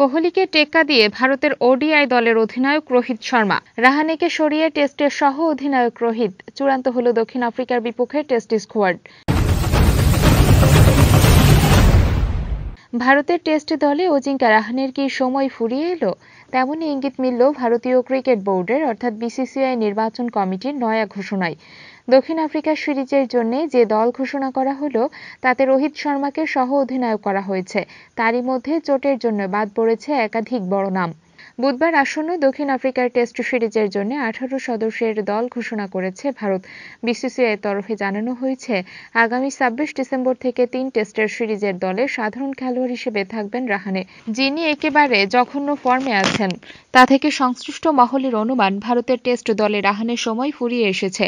কোহলিকে টেক্কা দিয়ে ভারতের ওডিআই দলের অধিনায়ক রোহিত শর্মা রাহানেকে সরিয়ে টেস্টের সহ অধিনায়ক রোহিত চূড়ান্ত হল দক্ষিণ আফ্রিকার বিপক্ষে টেস্ট স্কোয়াড ভারতের টেস্ট দলে অজিঙ্কা রাহানের কি সময় ফুরিয়ে এলো তেমনই ইঙ্গিত মিলল ভারতীয় ক্রিকেট বোর্ডের অর্থাৎ বিসিসিআই নির্বাচন কমিটির নয়া ঘোষণায় দক্ষিণ আফ্রিকা সিরিজের জন্য যে দল ঘোষণা করা হলো তাতে রোহিত শর্মাকে সহ অধিনায়ক করা হয়েছে তারই মধ্যে চোটের জন্য বাদ পড়েছে একাধিক বড় নাম বুধবার আসন্ন দক্ষিণ আফ্রিকার টেস্ট সিরিজের জন্য আঠারো সদস্যের দল ঘোষণা করেছে ভারত বিসিসিআই তরফে জানানো হয়েছে আগামী ছাব্বিশ ডিসেম্বর থেকে তিন টেস্টের সিরিজের দলে সাধারণ খেলোয়াড় হিসেবে থাকবেন রাহানে যিনি একেবারে জঘন্য ফর্মে আছেন তা থেকে সংশ্লিষ্ট মহলের অনুমান ভারতের টেস্ট দলে রাহানের সময় ফুরিয়ে এসেছে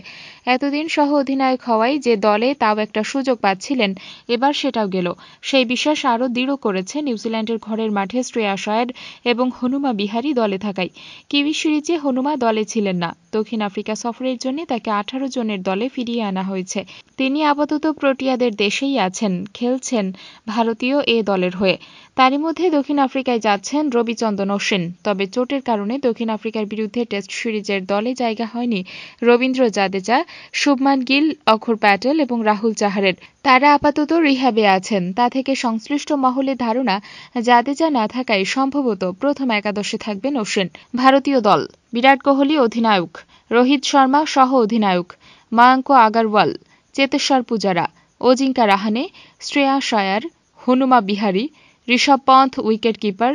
এতদিন সহ অধিনায়ক হওয়ায় যে দলে তাও একটা সুযোগ পাচ্ছিলেন এবার সেটাও গেল সেই বিশ্বাস আরও দৃঢ় করেছে নিউজিল্যান্ডের ঘরের মাঠে শ্রেয়া শয়েড এবং হনুমা বিহার বিহারি দলে থাকায় কিউই সিরিজে হনুমা দলে ছিলেন না দক্ষিণ আফ্রিকা সফরের জন্য তাকে আঠারো জনের দলে ফিরিয়ে আনা হয়েছে তিনি আপাতত প্রোটিয়াদের দেশেই আছেন খেলছেন ভারতীয় এ দলের হয়ে তারই মধ্যে দক্ষিণ আফ্রিকায় যাচ্ছেন রবিচন্দ্রন অশ্বিন তবে চোটের কারণে দক্ষিণ আফ্রিকার বিরুদ্ধে টেস্ট সিরিজের দলে জায়গা হয়নি রবীন্দ্র জাদেজা শুভমান গিল অক্ষর প্যাটেল এবং রাহুল চাহারের তারা আপাতত রিহ্যাবে আছেন তা থেকে সংশ্লিষ্ট মহলে ধারণা জাদেজা না থাকায় সম্ভবত প্রথম একাদশে থাকবেন অশ্বিন ভারতীয় দল বিরাট কোহলি অধিনায়ক রোহিত শর্মা সহ অধিনায়ক Mayank Agarwal Cheteshwar Pujara Ajinkya Rahane Shreyas Iyer Hanuma Vihari Rishabh Pant wicket keeper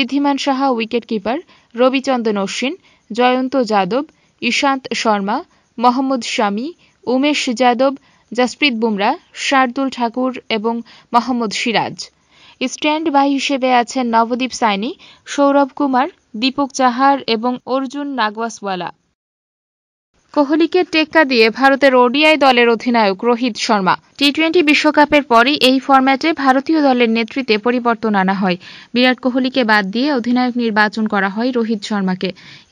Wriddhiman Saha wicket keeper Ravichandran Ashwin Jayant Yadav Ishant Sharma Mohammed Shami Umesh Yadav Jasprit Bumrah Shardul Thakur এবং মোহাম্মদ সিরাজ স্ট্যান্ড বাই হিসেবে আছেন নবদীপ সাইনি সৌরভ কুমার দীপক চাহার এবং অর্জুন নাগওয়াসওয়ালা কোহলিকে টেক্কা দিয়ে ভারতের ওডিআই দলের অধিনায়ক রোহিত শর্মা টি টোয়েন্টি বিশ্বকাপের পরই এই ফরম্যাটে ভারতীয় দলের নেতৃত্বে পরিবর্তন আনা হয় বিরাট কোহলিকে বাদ দিয়ে অধিনায়ক নির্বাচন করা হয় রোহিত শর্মাকে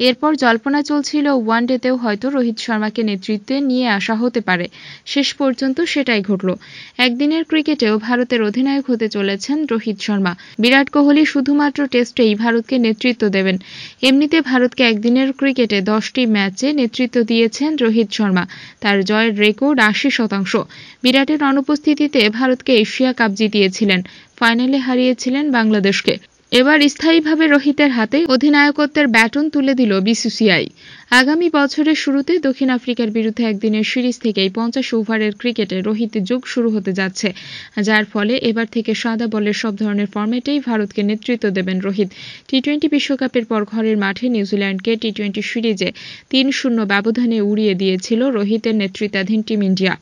এরপর জল্পনা চলছিল ওয়ানডেতেও হয়তো রোহিত শর্মাকে নেতৃত্বে নিয়ে আসা হতে পারে শেষ পর্যন্ত সেটাই ঘটল একদিনের ক্রিকেটেও ভারতের অধিনায়ক হতে চলেছেন রোহিত শর্মা বিরাট কোহলি শুধুমাত্র টেস্টেই ভারতকে নেতৃত্ব দেবেন এমনিতে ভারতকে একদিনের ক্রিকেটে দশটি ম্যাচে নেতৃত্ব দিয়ে করেছেন রোহিত শর্মা তার জয়ের রেকর্ড আশি শতাংশ বিরাটের অনুপস্থিতিতে ভারতকে এশিয়া কাপ জিতিয়েছিলেন ফাইনালে হারিয়েছিলেন বাংলাদেশকে এবার স্থায়ীভাবে রোহিতের হাতে অধিনায়কত্বের ব্যাটন তুলে দিল বিসিসিআই আগামী বছরের শুরুতে দক্ষিণ আফ্রিকার বিরুদ্ধে একদিনের সিরিজ থেকেই পঞ্চাশ ওভারের ক্রিকেটে রোহিত যুগ শুরু হতে যাচ্ছে যার ফলে এবার থেকে সাদা বলের সব ধরনের ফর্মেটেই ভারতকে নেতৃত্ব দেবেন রোহিত টি টোয়েন্টি বিশ্বকাপের পর ঘরের মাঠে নিউজিল্যান্ডকে টি টোয়েন্টি সিরিজে তিন শূন্য ব্যবধানে উড়িয়ে দিয়েছিল রোহিতের নেতৃত্বাধীন টিম ইন্ডিয়া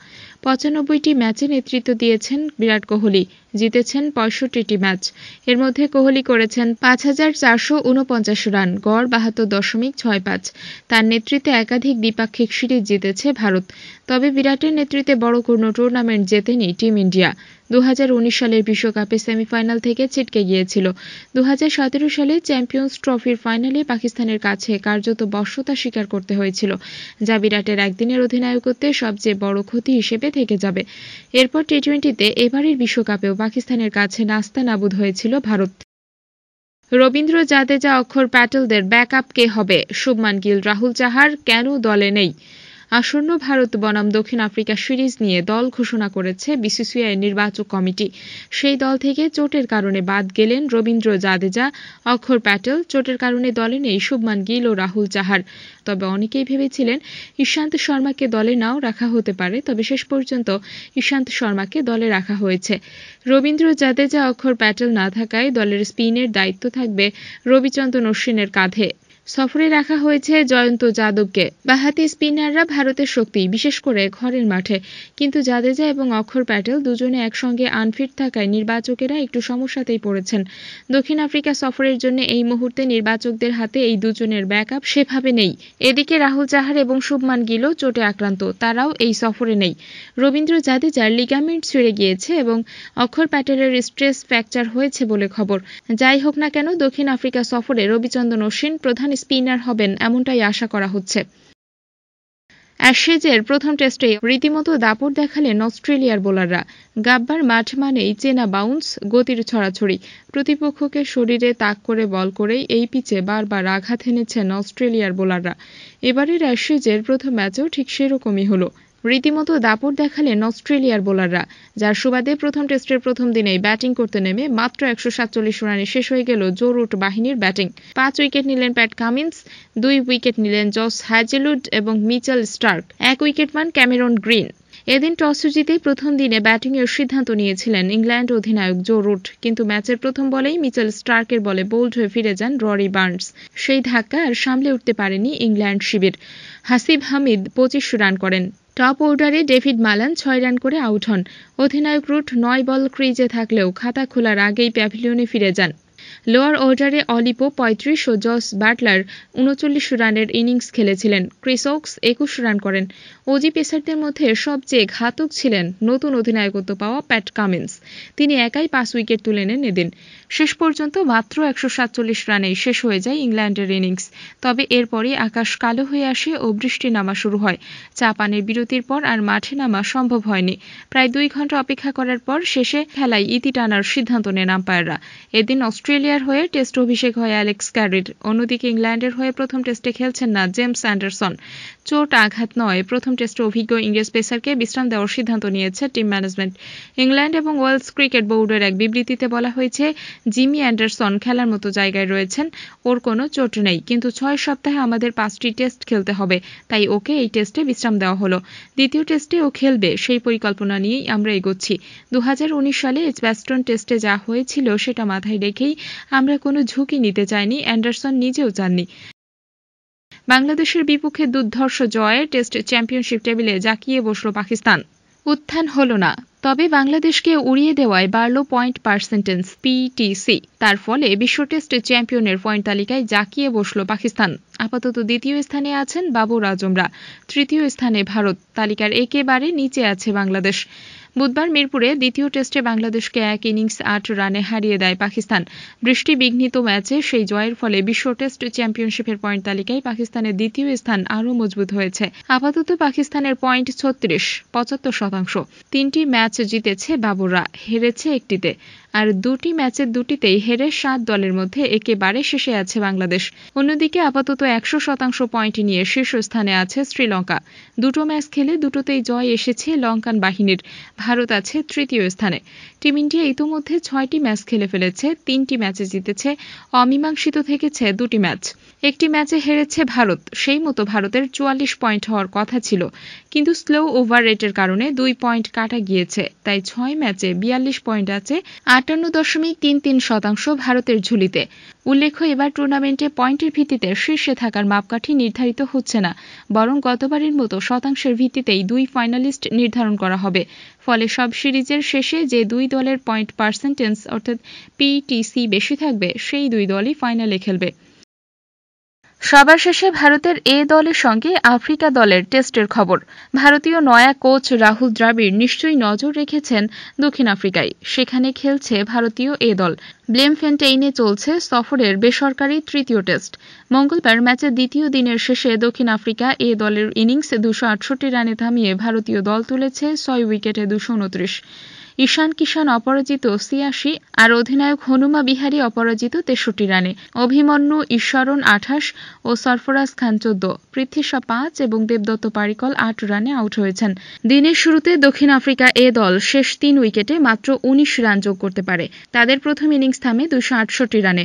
পঁচানব্বইটি ম্যাচে নেতৃত্ব দিয়েছেন বিরাট কোহলি জিতেছেন পঁয়ষট্টিটি ম্যাচ এর মধ্যে কোহলি করেছেন পাঁচ হাজার চারশো উনপঞ্চাশ রান গড় বাহাত্তর দশমিক ছয় পাঁচ তার নেতৃত্বে একাধিক দ্বিপাক্ষিক সিরিজ জিতেছে ভারত তবে বিরাটের নেতৃত্বে বড় কোনো টুর্নামেন্ট জেতেনি টিম ইন্ডিয়া দু সালের বিশ্বকাপে সেমিফাইনাল থেকে ছিটকে গিয়েছিল দু সালে চ্যাম্পিয়ন্স ট্রফির ফাইনালে পাকিস্তানের কাছে কার্যত বর্ষতা স্বীকার করতে হয়েছিল যা বিরাটের একদিনের অধিনায়কত্বের সবচেয়ে বড় ক্ষতি হিসেবে থেকে যাবে এরপর টি টোয়েন্টিতে এবারের বিশ্বকাপেও পাকিস্তানের কাছে নাস্তা নাবুদ হয়েছিল ভারত রবীন্দ্র জাদেজা অক্ষর প্যাটেলদের ব্যাকআপ কে হবে শুভমান গিল রাহুল চাহার কেন দলে নেই আসন্ন ভারত বনাম দক্ষিণ আফ্রিকা সিরিজ নিয়ে দল ঘোষণা করেছে বিসিসিআই নির্বাচক কমিটি সেই দল থেকে চোটের কারণে বাদ গেলেন রবীন্দ্র জাদেজা অক্ষর প্যাটেল চোটের কারণে দলে নেই শুভমান গিল ও রাহুল চাহার তবে অনেকেই ভেবেছিলেন ঈশান্ত শর্মাকে দলে নাও রাখা হতে পারে তবে শেষ পর্যন্ত ঈশান্ত শর্মাকে দলে রাখা হয়েছে রবীন্দ্র জাদেজা অক্ষর প্যাটেল না থাকায় দলের স্পিনের দায়িত্ব থাকবে রবিচন্দ্রন অশ্বিনের কাঁধে সফরে রাখা হয়েছে জয়ন্ত যাদবকে বাহাতি স্পিনাররা ভারতের শক্তি বিশেষ করে ঘরের মাঠে কিন্তু জাদেজা এবং অক্ষর প্যাটেল দুজনে একসঙ্গে আনফিট থাকায় নির্বাচকেরা একটু সমস্যাতেই পড়েছেন দক্ষিণ আফ্রিকা সফরের জন্য এই মুহূর্তে নির্বাচকদের হাতে এই দুজনের ব্যাকআপ সেভাবে নেই এদিকে রাহুল চাহার এবং শুভমান গিলও চোটে আক্রান্ত তারাও এই সফরে নেই রবীন্দ্র জাদেজার লিগামেন্ট ছিঁড়ে গিয়েছে এবং অক্ষর প্যাটেলের স্ট্রেস ফ্র্যাকচার হয়েছে বলে খবর যাই হোক না কেন দক্ষিণ আফ্রিকা সফরে রবিচন্দ্রন অশ্বিন প্রধান স্পিনার হবেন এমনটাই আশা করা হচ্ছে অ্যাশেজের প্রথম টেস্টে রীতিমতো দাপট দেখালেন অস্ট্রেলিয়ার বোলাররা গাব্বার মাঠ মানেই চেনা বাউন্স গতির ছড়াছড়ি প্রতিপক্ষকে শরীরে তাক করে বল করেই এই পিচে বারবার আঘাত এনেছেন অস্ট্রেলিয়ার বোলাররা এবারের অ্যাশেজের প্রথম ম্যাচেও ঠিক সেরকমই হলো রীতিমতো দাপট দেখালেন অস্ট্রেলিয়ার বোলাররা যার সুবাদে প্রথম টেস্টের প্রথম দিনেই ব্যাটিং করতে নেমে মাত্র একশো সাতচল্লিশ রানে শেষ হয়ে গেল জো রুট বাহিনীর ব্যাটিং পাঁচ উইকেট নিলেন প্যাট কামিন্স দুই উইকেট নিলেন জস হ্যাজেলুড এবং মিচেল স্টার্ক এক উইকেট পান ক্যামেরন গ্রিন এদিন টস জিতে প্রথম দিনে ব্যাটিংয়ের সিদ্ধান্ত নিয়েছিলেন ইংল্যান্ড অধিনায়ক জো রুট কিন্তু ম্যাচের প্রথম বলেই মিচেল স্টার্কের বলে বোল্ড হয়ে ফিরে যান ররি বার্নস সেই ধাক্কা আর সামলে উঠতে পারেনি ইংল্যান্ড শিবির হাসিব হামিদ পঁচিশ রান করেন টপ অর্ডারে ডেভিড মালান ছয় রান করে আউট হন অধিনায়ক রুট নয় বল ক্রিজে থাকলেও খাতা খোলার আগেই প্যাভিলিয়নে ফিরে যান লোয়ার অর্ডারে অলিপো পঁয়ত্রিশ ও জস বাটলার উনচল্লিশ রানের ইনিংস খেলেছিলেন ক্রিস ক্রিসোক্স একুশ রান করেন অজি পেসারদের মধ্যে সবচেয়ে ঘাতক ছিলেন নতুন অধিনায়কত্ব পাওয়া প্যাট কামিন্স তিনি একাই পাঁচ উইকেট তুলে নেন এদিন শেষ পর্যন্ত মাত্র একশো সাতচল্লিশ রানেই শেষ হয়ে যায় ইংল্যান্ডের ইনিংস তবে এরপরই আকাশ কালো হয়ে আসে ও বৃষ্টি নামা শুরু হয় চাপানের বিরতির পর আর মাঠে নামা সম্ভব হয়নি প্রায় দুই ঘন্টা অপেক্ষা করার পর শেষে খেলায় ইতি টানার সিদ্ধান্ত নেন আম্পায়াররা এদিন অস্ট্রেলিয়া অস্ট্রেলিয়ার হয়ে টেস্ট অভিষেক হয় অ্যালেক্স ক্যারির অন্যদিকে ইংল্যান্ডের হয়ে প্রথম টেস্টে খেলছেন না জেমস অ্যান্ডারসন চোট আঘাত নয় প্রথম টেস্টে অভিজ্ঞ ইংরেজ পেসারকে বিশ্রাম দেওয়ার সিদ্ধান্ত নিয়েছে টিম ম্যানেজমেন্ট ইংল্যান্ড এবং ওয়েলস ক্রিকেট বোর্ডের এক বিবৃতিতে বলা হয়েছে জিমি অ্যান্ডারসন খেলার মতো জায়গায় রয়েছেন ওর কোনো চোট নেই কিন্তু ছয় সপ্তাহে আমাদের পাঁচটি টেস্ট খেলতে হবে তাই ওকে এই টেস্টে বিশ্রাম দেওয়া হলো দ্বিতীয় টেস্টে ও খেলবে সেই পরিকল্পনা নিয়েই আমরা এগোচ্ছি দু সালে ব্যাস্টন টেস্টে যা হয়েছিল সেটা মাথায় রেখেই আমরা কোনো ঝুঁকি নিতে চাইনি অ্যান্ডারসন নিজেও চাননি বাংলাদেশের বিপক্ষে দুর্ধর্ষ জয়ে টেস্ট চ্যাম্পিয়নশিপ টেবিলে জাকিয়ে বসল পাকিস্তান উত্থান হল না তবে বাংলাদেশকে উড়িয়ে দেওয়ায় বাড়ল পয়েন্ট পার্সেন্টেন্স পিটিসি তার ফলে বিশ্ব টেস্ট চ্যাম্পিয়নের পয়েন্ট তালিকায় জাকিয়ে বসল পাকিস্তান আপাতত দ্বিতীয় স্থানে আছেন বাবর আজমরা তৃতীয় স্থানে ভারত তালিকার একেবারে নিচে আছে বাংলাদেশ বুধবার মিরপুরে দ্বিতীয় টেস্টে বাংলাদেশকে এক ইনিংস আট রানে হারিয়ে দেয় পাকিস্তান বৃষ্টি বিঘ্নিত ম্যাচে সেই জয়ের ফলে বিশ্ব টেস্ট চ্যাম্পিয়নশিপের পয়েন্ট তালিকায় পাকিস্তানের দ্বিতীয় স্থান আরও মজবুত হয়েছে আপাতত পাকিস্তানের পয়েন্ট ছত্রিশ পঁচাত্তর শতাংশ তিনটি ম্যাচ জিতেছে বাবুরা হেরেছে একটিতে আর দুটি ম্যাচের দুটিতেই হেরে সাত দলের মধ্যে একেবারে শেষে আছে বাংলাদেশ অন্যদিকে আপাতত একশো শতাংশ পয়েন্ট নিয়ে শীর্ষস্থানে আছে শ্রীলঙ্কা দুটো ম্যাচ খেলে দুটোতেই জয় এসেছে লঙ্কান বাহিনীর ভারত আছে তৃতীয় স্থানে টিম ইন্ডিয়া ইতোমধ্যে ছয়টি ম্যাচ খেলে ফেলেছে তিনটি ম্যাচে জিতেছে অমীমাংসিত থেকেছে দুটি ম্যাচ একটি ম্যাচে হেরেছে ভারত সেই মতো ভারতের চুয়াল্লিশ পয়েন্ট হওয়ার কথা ছিল কিন্তু স্লো ওভার রেটের কারণে দুই পয়েন্ট কাটা গিয়েছে তাই ছয় ম্যাচে বিয়াল্লিশ পয়েন্ট আছে আটান্ন দশমিক তিন তিন শতাংশ ভারতের ঝুলিতে উল্লেখ্য এবার টুর্নামেন্টে পয়েন্টের ভিত্তিতে শীর্ষে থাকার মাপকাঠি নির্ধারিত হচ্ছে না বরং গতবারের মতো শতাংশের ভিত্তিতেই দুই ফাইনালিস্ট নির্ধারণ করা হবে ফলে সব সিরিজের শেষে যে দুই দলের পয়েন্ট পার্সেন্টেজ অর্থাৎ পিটিসি বেশি থাকবে সেই দুই দলই ফাইনালে খেলবে সবার শেষে ভারতের এ দলের সঙ্গে আফ্রিকা দলের টেস্টের খবর ভারতীয় নয়া কোচ রাহুল দ্রাবিড় নিশ্চয়ই নজর রেখেছেন দক্ষিণ আফ্রিকায় সেখানে খেলছে ভারতীয় এ দল ব্লেমফেন্টেইনে চলছে সফরের বেসরকারি তৃতীয় টেস্ট মঙ্গলবার ম্যাচের দ্বিতীয় দিনের শেষে দক্ষিণ আফ্রিকা এ দলের ইনিংস দুশো রানে থামিয়ে ভারতীয় দল তুলেছে ছয় উইকেটে দুশো ঈশান কিষান অপরাজিত ছিয়াশি আর অধিনায়ক হনুমা বিহারী অপরাজিত তেষট্টি রানে অভিমন্যু ঈশ্বরণ আঠাশ ও সরফরাজ খান চোদ্দ পৃথ্বীশা পাঁচ এবং দেবদত্ত পারিকল আট রানে আউট হয়েছেন দিনের শুরুতে দক্ষিণ আফ্রিকা এ দল শেষ তিন উইকেটে মাত্র উনিশ রান যোগ করতে পারে তাদের প্রথম ইনিংস থামে আটষট্টি রানে